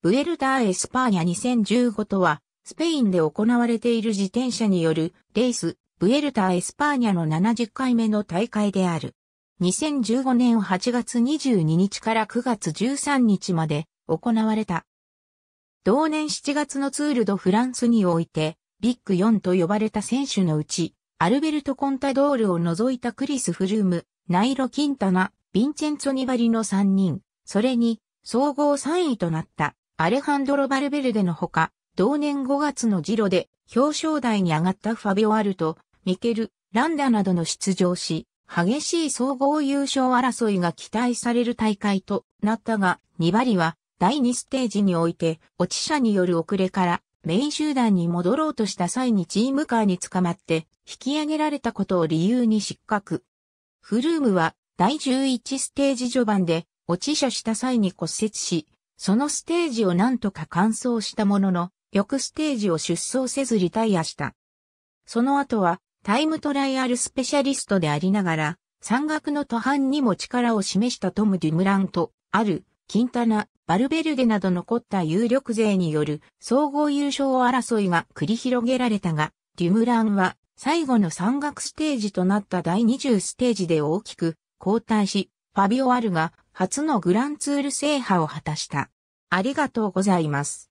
ブエルターエスパーニャ2015とは、スペインで行われている自転車によるレース、ブエルターエスパーニャの70回目の大会である。2015年8月22日から9月13日まで行われた。同年7月のツールドフランスにおいて、ビッグ4と呼ばれた選手のうち、アルベルト・コンタドールを除いたクリス・フルーム、ナイロ・キンタナ、ヴィンチェンツォ・ニバリの3人、それに、総合3位となった。アレハンドロ・バルベルデのほか、同年5月のジロで表彰台に上がったファビオ・アルト、ミケル、ランダなどの出場し、激しい総合優勝争いが期待される大会となったが、ニバリは第2ステージにおいて落ち者による遅れからメイン集団に戻ろうとした際にチームカーに捕まって引き上げられたことを理由に失格。フルームは第11ステージ序盤で落ち者した際に骨折し、そのステージを何とか完走したものの、翌ステージを出走せずリタイアした。その後は、タイムトライアルスペシャリストでありながら、山岳の途半にも力を示したトム・デュムランと、ある、キンタナ、バルベルデなど残った有力勢による総合優勝争いが繰り広げられたが、デュムランは最後の山岳ステージとなった第20ステージで大きく後退し、ファビオ・アルが初のグランツール制覇を果たした。ありがとうございます。